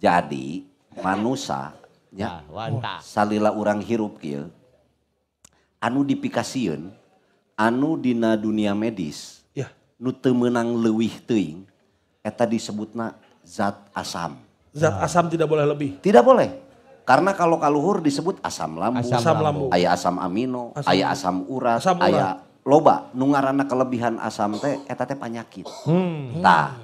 Jadi manusia ya nah, salila orang hirup kill anu dipikasiun anu dina dunia medis ya. nu temenang lewih teing eta disebutna zat asam. Zat nah. asam tidak boleh lebih? Tidak boleh. Karena kalau kaluhur disebut asam lambung, asam, asam lambung. ayah asam amino, asam. ayah asam urat, asam urat. ayah loba nu kelebihan asam teh eta teh penyakit. Hmm. Tah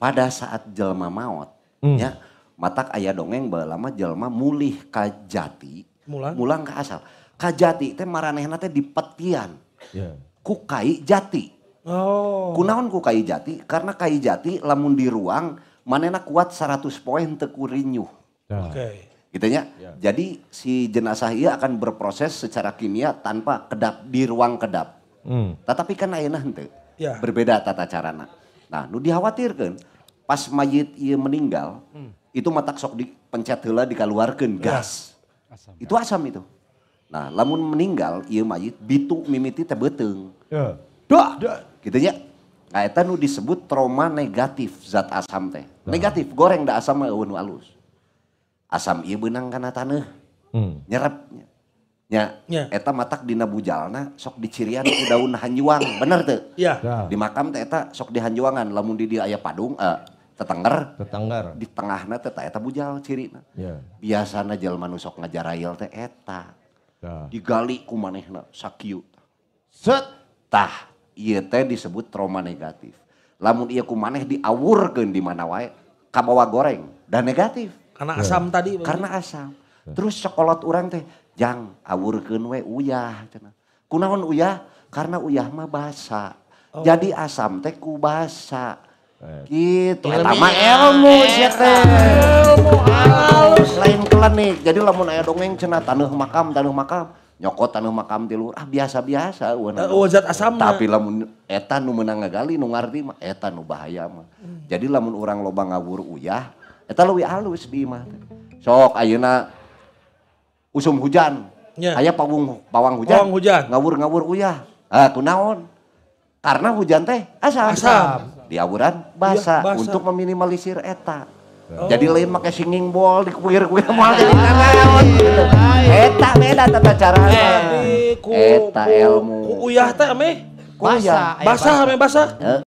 pada saat jelma maut hmm. ya matak ayah dongeng lama jelma mulih kajati mulang mulang ke asal kajati teh maranehna teh di petian yeah. kukai jati oh kunaon kukai jati karena kai jati lamun di ruang manena kuat 100 poin tekurinyuh yeah. oke okay. Gitunya. Yeah. Jadi si jenazah ia akan berproses secara kimia tanpa kedap di ruang kedap. Hmm. Tetapi kan ayah nanti Yeah. Berbeda tata carana. Nah, nu dikhawatirkan pas mayit ia meninggal, hmm itu matak sok dipencet hela dikaluarkan iya. gas. Asam, itu iya. asam itu. Nah lamun meninggal iya mayit bitu mimiti teh betul Ya. Doa. Gitu ya. Nah itu nu disebut trauma negatif zat asam teh. Nah. Negatif goreng dah asam mah nu alus. Asam iya benang karena tanah. Hmm. Nyerapnya. Ya, ya. eta matak dina bujalna sok dicirian ku daun hanjuang, bener tuh? Iya. Di makam teh eta sok dihanjuangan, lamun di dia aya padung, eh, tetengger tetengger di tengahnya teh eta bujal ciri yeah. biasanya jelma nusok ngajar ayel teh eta yeah. digali kumanehna sakiu set tah iya teh disebut trauma negatif lamun iya kumaneh diawurkan di mana wae kabawa goreng dan negatif karena yeah. asam ya. tadi karena asam yeah. terus sekolot orang teh jang awurkan we uyah cina kunaon uyah karena uyah mah basa oh. jadi asam teh ku basa Eh, gitu pertama ilmu iya. Iya iya. Kan? ilmu halus lain kelan nih jadi lamun ayah dongeng cenah tanah makam tanah makam nyokot tanah makam di luar ah biasa biasa wana eh, wajat asam tapi lamun eta nu menang ngagali nu ngarti mah eta nu bahaya mah hmm. jadi lamun orang loba ngawur uyah eta lebih halus di mah sok ayeuna usum hujan yeah. ayah pawung pawang hujan, pawang hujan. ngawur ngawur uyah ah kunaon karena hujan teh asam, asam di awuran basah, ya, untuk meminimalisir eta. Oh. Jadi lain pakai singing ball di kuir kuir mau jadi Eta beda tata cara. Eta ilmu. Ku uyah teh meh. Basah, basah meh basah.